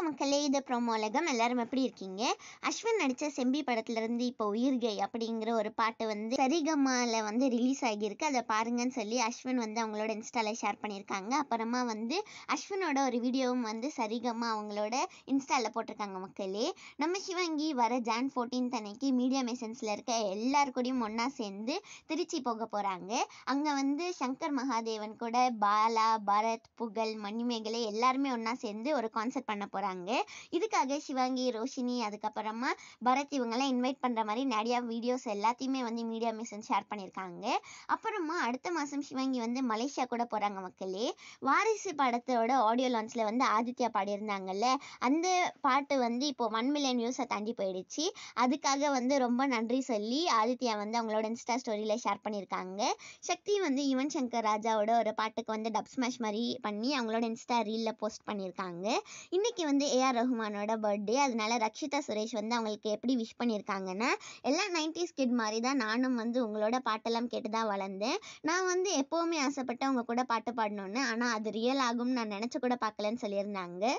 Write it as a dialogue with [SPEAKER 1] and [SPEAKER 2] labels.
[SPEAKER 1] வணக்கம் மக்களே இது உலகம் எல்லாரும் எப்படி இருக்கீங்க அஸ்வின் நடித்த செம்பி படத்துலேருந்து இப்போ உயிர்கை அப்படிங்கிற ஒரு பாட்டு வந்து சரிகமாவில் வந்து ரிலீஸ் ஆகியிருக்கு அதை பாருங்கன்னு சொல்லி அஸ்வின் வந்து அவங்களோட இன்ஸ்டாவில் ஷேர் பண்ணியிருக்காங்க அப்புறமா வந்து அஸ்வினோட ஒரு வீடியோவும் வந்து சரிகமா அவங்களோட இன்ஸ்டாவில் போட்டிருக்காங்க மக்களே நம்ம சிவங்கி வர ஜான் ஃபோர்டீன்த் அன்னைக்கு மீடியா மெசன்ஸில் இருக்க எல்லார் கூடயும் ஒன்றா சேர்ந்து திருச்சி போக போகிறாங்க அங்கே வந்து சங்கர் மகாதேவன் கூட பாலா பரத் புகழ் மணிமேகலை எல்லாருமே ஒன்றா சேர்ந்து ஒரு கான்சர்ட் பண்ண போகிறாங்க வராங்க இதுக்காக சிவாங்கி ரோஷினி அதுக்கப்புறமா பரத் இவங்கெல்லாம் இன்வைட் பண்ணுற மாதிரி நிறையா வீடியோஸ் எல்லாத்தையுமே வந்து மீடியா மிஷன் ஷேர் பண்ணியிருக்காங்க அப்புறமா அடுத்த மாதம் சிவாங்கி வந்து மலேசியா கூட போகிறாங்க மக்களே வாரிசு படத்தோட ஆடியோ லான்ச்சில் வந்து ஆதித்யா பாடியிருந்தாங்கல்ல அந்த பாட்டு வந்து இப்போ ஒன் மில்லியன் வியூஸை தாண்டி போயிடுச்சு அதுக்காக வந்து ரொம்ப நன்றி சொல்லி ஆதித்யா வந்து அவங்களோட இன்ஸ்டா ஸ்டோரியில் ஷேர் பண்ணியிருக்காங்க சக்தி வந்து யுவன் சங்கர் ராஜாவோட ஒரு பாட்டுக்கு வந்து டப் ஸ்மாஷ் மாதிரி பண்ணி அவங்களோட இன்ஸ்டா ரீலில் போஸ்ட் பண்ணியிருக்காங்க இன்றைக்கி வந்து வந்து ஏஆர் ரஹ்மானோட பர்த்டே அதனால ரக்ஷிதா சுரேஷ் வந்து அவங்களுக்கு எப்படி விஷ் பண்ணியிருக்காங்கன்னா எல்லா நைன்டிஸ் கிட் மாதிரி தான் நானும் வந்து உங்களோட பாட்டெல்லாம் கேட்டு தான் வளர்ந்தேன் நான் வந்து எப்போவுமே ஆசைப்பட்டேன் உங்கள் கூட பாட்டு பாடணும்னு ஆனால் அது ரியல் ஆகும்னு நான் நினைச்சு கூட பார்க்கலன்னு சொல்லியிருந்தாங்க